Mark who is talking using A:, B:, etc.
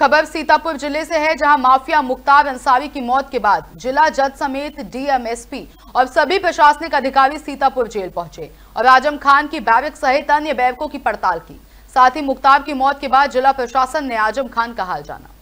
A: खबर सीतापुर जिले से है जहां माफिया मुख्तार अंसारी की मौत के बाद जिला जज समेत डीएमएसपी और सभी प्रशासनिक अधिकारी सीतापुर जेल पहुंचे और आजम खान की बैरक सहित अन्य बैरकों की पड़ताल की साथ ही मुख्तार की मौत के बाद जिला प्रशासन ने आजम खान का हाल जाना